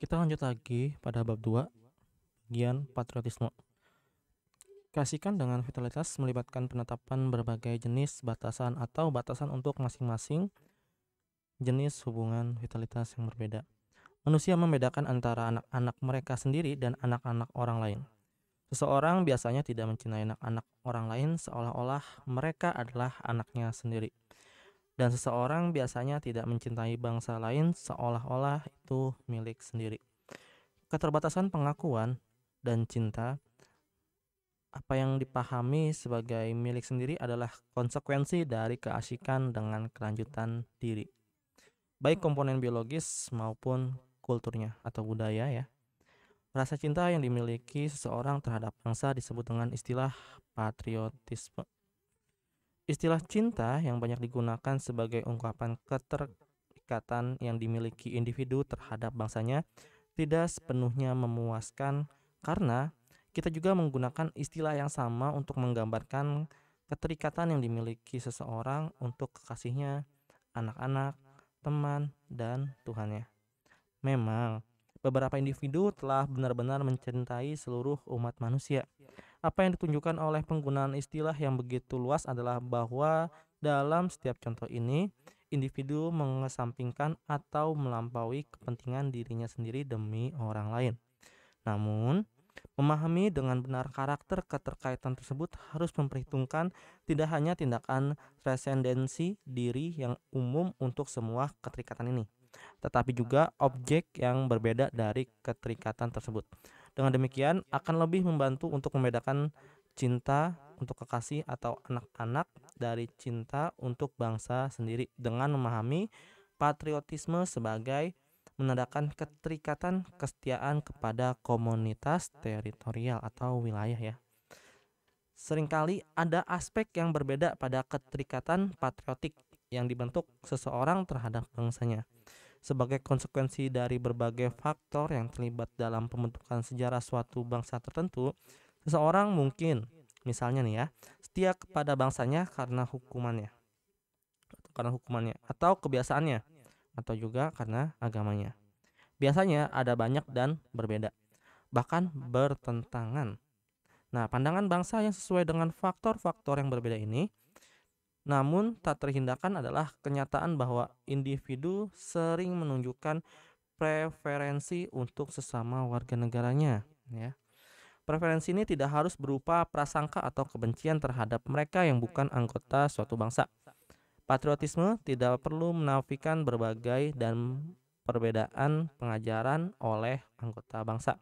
Kita lanjut lagi pada bab 2, bagian patriotisme. Kasihkan dengan vitalitas melibatkan penetapan berbagai jenis batasan atau batasan untuk masing-masing jenis hubungan vitalitas yang berbeda. Manusia membedakan antara anak-anak mereka sendiri dan anak-anak orang lain. Seseorang biasanya tidak mencintai anak-anak orang lain seolah-olah mereka adalah anaknya sendiri. Dan seseorang biasanya tidak mencintai bangsa lain seolah-olah itu milik sendiri. Keterbatasan pengakuan dan cinta apa yang dipahami sebagai milik sendiri adalah konsekuensi dari keasikan dengan kelanjutan diri, baik hmm. komponen biologis maupun kulturnya atau budaya ya. Rasa cinta yang dimiliki seseorang terhadap bangsa disebut dengan istilah patriotisme. Istilah cinta yang banyak digunakan sebagai ungkapan keterikatan yang dimiliki individu terhadap bangsanya tidak sepenuhnya memuaskan karena kita juga menggunakan istilah yang sama untuk menggambarkan keterikatan yang dimiliki seseorang untuk kekasihnya, anak-anak, teman, dan Tuhannya. Memang, beberapa individu telah benar-benar mencintai seluruh umat manusia. Apa yang ditunjukkan oleh penggunaan istilah yang begitu luas adalah bahwa dalam setiap contoh ini, individu mengesampingkan atau melampaui kepentingan dirinya sendiri demi orang lain. Namun, memahami dengan benar karakter keterkaitan tersebut harus memperhitungkan tidak hanya tindakan resendensi diri yang umum untuk semua keterikatan ini, tetapi juga objek yang berbeda dari keterikatan tersebut. Dengan demikian akan lebih membantu untuk membedakan cinta untuk kekasih atau anak-anak dari cinta untuk bangsa sendiri dengan memahami patriotisme sebagai menandakan keterikatan kesetiaan kepada komunitas teritorial atau wilayah ya. Seringkali ada aspek yang berbeda pada keterikatan patriotik yang dibentuk seseorang terhadap bangsanya sebagai konsekuensi dari berbagai faktor yang terlibat dalam pembentukan sejarah suatu bangsa tertentu, seseorang mungkin, misalnya nih ya, setia kepada bangsanya karena hukumannya, karena hukumannya, atau kebiasaannya, atau juga karena agamanya. Biasanya ada banyak dan berbeda, bahkan bertentangan. Nah, pandangan bangsa yang sesuai dengan faktor-faktor yang berbeda ini namun tak terhindarkan adalah kenyataan bahwa individu sering menunjukkan preferensi untuk sesama warga negaranya ya. Preferensi ini tidak harus berupa prasangka atau kebencian terhadap mereka yang bukan anggota suatu bangsa. Patriotisme tidak perlu menafikan berbagai dan perbedaan pengajaran oleh anggota bangsa.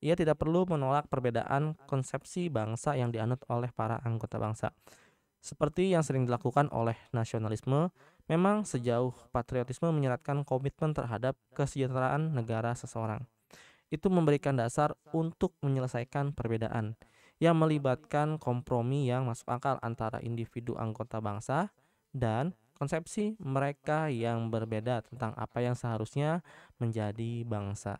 Ia tidak perlu menolak perbedaan konsepsi bangsa yang dianut oleh para anggota bangsa. Seperti yang sering dilakukan oleh nasionalisme, memang sejauh patriotisme menyeratkan komitmen terhadap kesejahteraan negara seseorang. Itu memberikan dasar untuk menyelesaikan perbedaan yang melibatkan kompromi yang masuk akal antara individu anggota bangsa dan konsepsi mereka yang berbeda tentang apa yang seharusnya menjadi bangsa.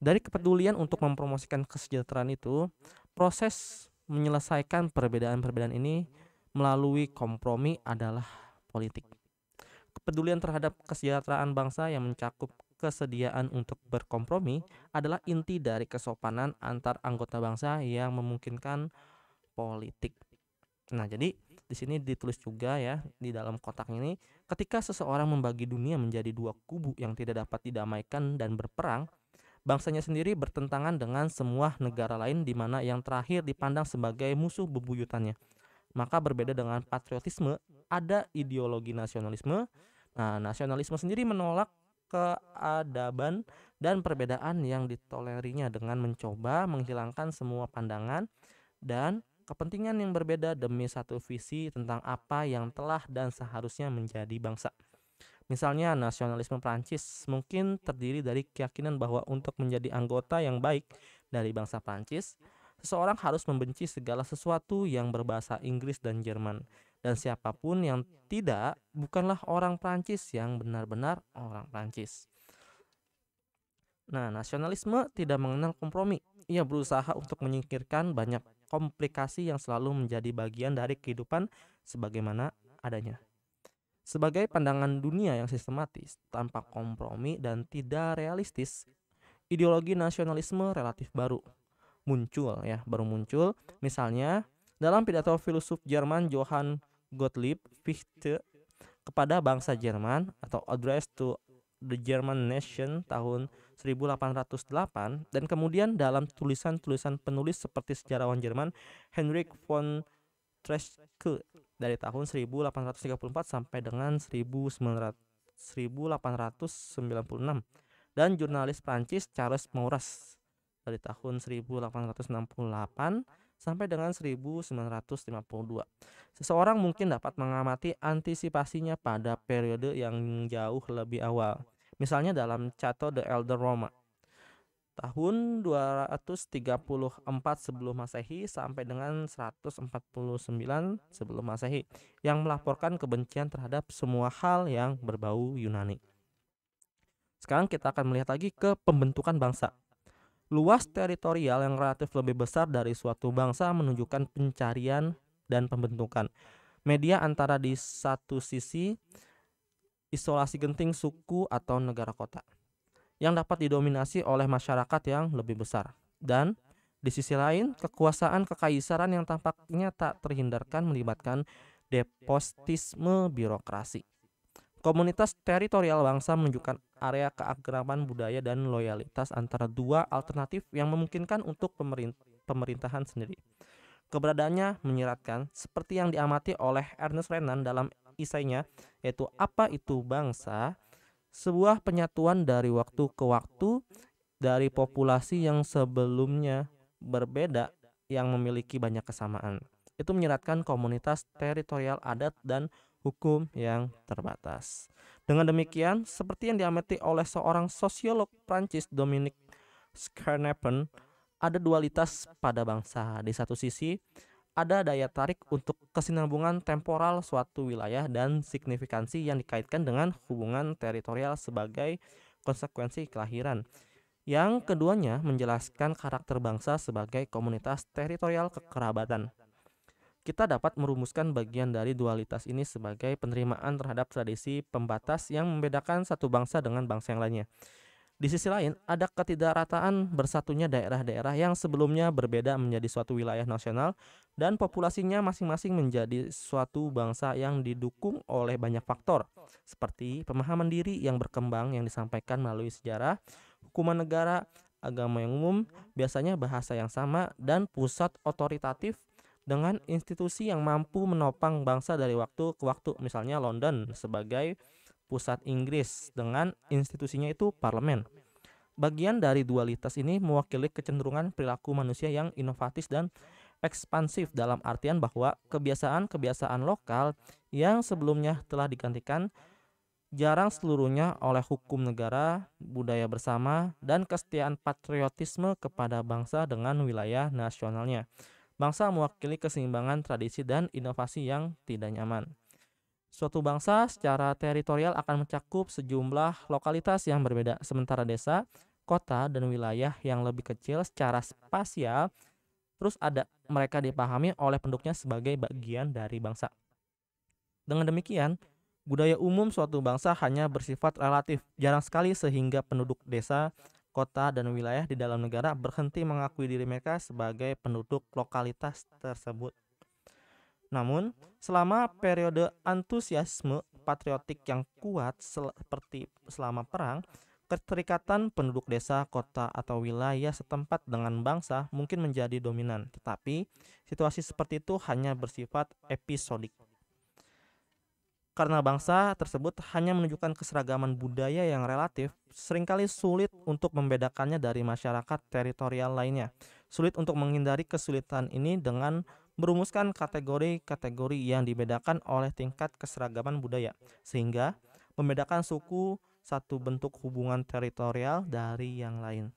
Dari kepedulian untuk mempromosikan kesejahteraan itu, proses menyelesaikan perbedaan-perbedaan ini melalui kompromi adalah politik. Kepedulian terhadap kesejahteraan bangsa yang mencakup kesediaan untuk berkompromi adalah inti dari kesopanan antar anggota bangsa yang memungkinkan politik. Nah, jadi di sini ditulis juga ya di dalam kotak ini, ketika seseorang membagi dunia menjadi dua kubu yang tidak dapat didamaikan dan berperang, bangsanya sendiri bertentangan dengan semua negara lain di mana yang terakhir dipandang sebagai musuh bebuyutannya. Maka berbeda dengan patriotisme, ada ideologi nasionalisme. Nah, nasionalisme sendiri menolak keadaban dan perbedaan yang ditolerinya dengan mencoba menghilangkan semua pandangan dan kepentingan yang berbeda demi satu visi tentang apa yang telah dan seharusnya menjadi bangsa. Misalnya nasionalisme Prancis mungkin terdiri dari keyakinan bahwa untuk menjadi anggota yang baik dari bangsa Prancis Seseorang harus membenci segala sesuatu yang berbahasa Inggris dan Jerman. Dan siapapun yang tidak, bukanlah orang Prancis yang benar-benar orang Prancis. Nah, nasionalisme tidak mengenal kompromi. Ia berusaha untuk menyingkirkan banyak komplikasi yang selalu menjadi bagian dari kehidupan sebagaimana adanya. Sebagai pandangan dunia yang sistematis, tanpa kompromi dan tidak realistis, ideologi nasionalisme relatif baru muncul ya, baru muncul. Misalnya dalam pidato filsuf Jerman Johann Gottlieb Fichte kepada bangsa Jerman atau Address to the German Nation tahun 1808 dan kemudian dalam tulisan-tulisan penulis seperti sejarawan Jerman Heinrich von Treschke dari tahun 1834 sampai dengan 1896 dan jurnalis Prancis Charles Maurras dari tahun 1868 sampai dengan 1952. Seseorang mungkin dapat mengamati antisipasinya pada periode yang jauh lebih awal. Misalnya dalam Cato the Elder Roma tahun 234 sebelum Masehi sampai dengan 149 sebelum Masehi yang melaporkan kebencian terhadap semua hal yang berbau Yunani. Sekarang kita akan melihat lagi ke pembentukan bangsa. Luas teritorial yang relatif lebih besar dari suatu bangsa menunjukkan pencarian dan pembentukan. Media antara di satu sisi isolasi genting suku atau negara kota yang dapat didominasi oleh masyarakat yang lebih besar dan di sisi lain kekuasaan kekaisaran yang tampaknya tak terhindarkan melibatkan depostisme birokrasi. Komunitas teritorial bangsa menunjukkan area keakraban budaya dan loyalitas antara dua alternatif yang memungkinkan untuk pemerintahan sendiri. Keberadaannya menyeratkan seperti yang diamati oleh Ernest Renan dalam isainya yaitu Apa itu bangsa? Sebuah penyatuan dari waktu ke waktu dari populasi yang sebelumnya berbeda yang memiliki banyak kesamaan. Itu menyeratkan komunitas teritorial adat dan hukum yang terbatas. Dengan demikian, seperti yang diamati oleh seorang sosiolog Prancis Dominic Scarnapen, ada dualitas pada bangsa. Di satu sisi, ada daya tarik untuk kesinambungan temporal suatu wilayah dan signifikansi yang dikaitkan dengan hubungan teritorial sebagai konsekuensi kelahiran. Yang keduanya menjelaskan karakter bangsa sebagai komunitas teritorial kekerabatan kita dapat merumuskan bagian dari dualitas ini sebagai penerimaan terhadap tradisi pembatas yang membedakan satu bangsa dengan bangsa yang lainnya. Di sisi lain, ada ketidakrataan bersatunya daerah-daerah yang sebelumnya berbeda menjadi suatu wilayah nasional dan populasinya masing-masing menjadi suatu bangsa yang didukung oleh banyak faktor, seperti pemahaman diri yang berkembang yang disampaikan melalui sejarah, hukuman negara, agama yang umum, biasanya bahasa yang sama, dan pusat otoritatif dengan institusi yang mampu menopang bangsa dari waktu ke waktu, misalnya London sebagai pusat Inggris dengan institusinya itu parlemen. Bagian dari dualitas ini mewakili kecenderungan perilaku manusia yang inovatif dan ekspansif dalam artian bahwa kebiasaan-kebiasaan lokal yang sebelumnya telah digantikan jarang seluruhnya oleh hukum negara, budaya bersama, dan kesetiaan patriotisme kepada bangsa dengan wilayah nasionalnya. Bangsa mewakili keseimbangan tradisi dan inovasi yang tidak nyaman. Suatu bangsa secara teritorial akan mencakup sejumlah lokalitas yang berbeda, sementara desa, kota, dan wilayah yang lebih kecil secara spasial terus ada mereka dipahami oleh penduduknya sebagai bagian dari bangsa. Dengan demikian, budaya umum suatu bangsa hanya bersifat relatif, jarang sekali sehingga penduduk desa kota, dan wilayah di dalam negara berhenti mengakui diri mereka sebagai penduduk lokalitas tersebut. Namun, selama periode antusiasme patriotik yang kuat sel seperti selama perang, keterikatan penduduk desa, kota, atau wilayah setempat dengan bangsa mungkin menjadi dominan. Tetapi, situasi seperti itu hanya bersifat episodik karena bangsa tersebut hanya menunjukkan keseragaman budaya yang relatif, seringkali sulit untuk membedakannya dari masyarakat teritorial lainnya. Sulit untuk menghindari kesulitan ini dengan merumuskan kategori-kategori yang dibedakan oleh tingkat keseragaman budaya, sehingga membedakan suku satu bentuk hubungan teritorial dari yang lain.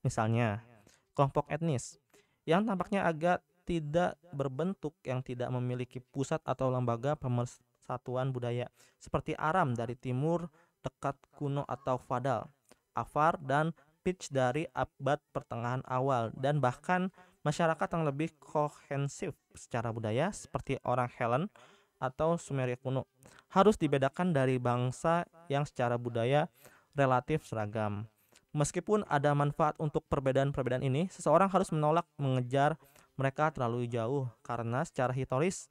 Misalnya, kelompok etnis yang tampaknya agak tidak berbentuk yang tidak memiliki pusat atau lembaga satuan budaya seperti Aram dari timur dekat kuno atau Fadal, Afar dan Pitch dari abad pertengahan awal dan bahkan masyarakat yang lebih kohensif secara budaya seperti orang Helen atau Sumeria kuno harus dibedakan dari bangsa yang secara budaya relatif seragam. Meskipun ada manfaat untuk perbedaan-perbedaan ini, seseorang harus menolak mengejar mereka terlalu jauh karena secara historis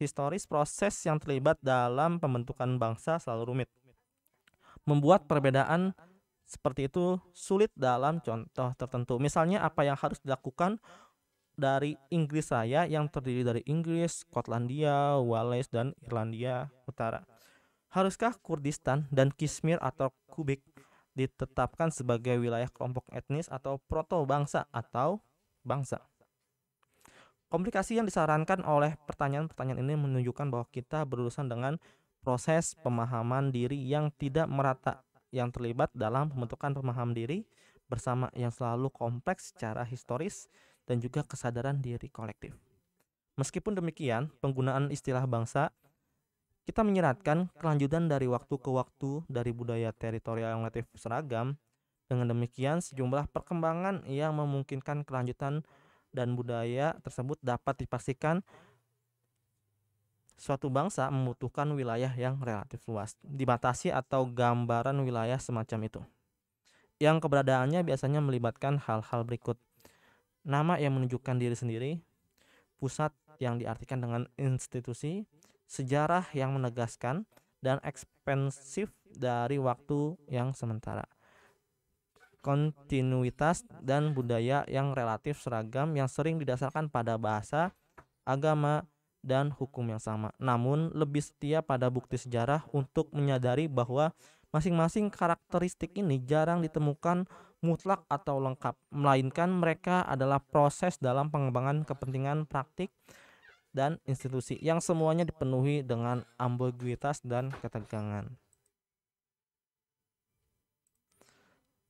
historis proses yang terlibat dalam pembentukan bangsa selalu rumit. Membuat perbedaan seperti itu sulit dalam contoh tertentu. Misalnya apa yang harus dilakukan dari Inggris saya yang terdiri dari Inggris, Skotlandia, Wales, dan Irlandia Utara. Haruskah Kurdistan dan Kismir atau Kubik ditetapkan sebagai wilayah kelompok etnis atau proto bangsa atau bangsa? Komplikasi yang disarankan oleh pertanyaan-pertanyaan ini menunjukkan bahwa kita berurusan dengan proses pemahaman diri yang tidak merata yang terlibat dalam pembentukan pemahaman diri bersama yang selalu kompleks secara historis dan juga kesadaran diri kolektif. Meskipun demikian, penggunaan istilah bangsa kita menyeratkan kelanjutan dari waktu ke waktu dari budaya teritorial yang relatif seragam. Dengan demikian, sejumlah perkembangan yang memungkinkan kelanjutan dan budaya tersebut dapat dipastikan suatu bangsa membutuhkan wilayah yang relatif luas, dibatasi atau gambaran wilayah semacam itu. Yang keberadaannya biasanya melibatkan hal-hal berikut. Nama yang menunjukkan diri sendiri, pusat yang diartikan dengan institusi, sejarah yang menegaskan, dan ekspensif dari waktu yang sementara kontinuitas dan budaya yang relatif seragam yang sering didasarkan pada bahasa, agama, dan hukum yang sama. Namun lebih setia pada bukti sejarah untuk menyadari bahwa masing-masing karakteristik ini jarang ditemukan mutlak atau lengkap, melainkan mereka adalah proses dalam pengembangan kepentingan praktik dan institusi yang semuanya dipenuhi dengan ambiguitas dan ketegangan.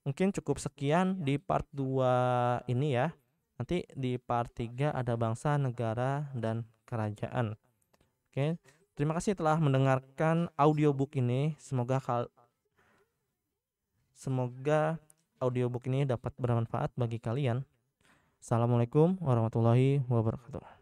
Mungkin cukup sekian iya. di part 2 ini ya. Nanti di part 3 ada bangsa, negara, dan kerajaan. Oke, terima kasih telah mendengarkan audiobook ini. Semoga kal semoga audiobook ini dapat bermanfaat bagi kalian. Assalamualaikum warahmatullahi wabarakatuh.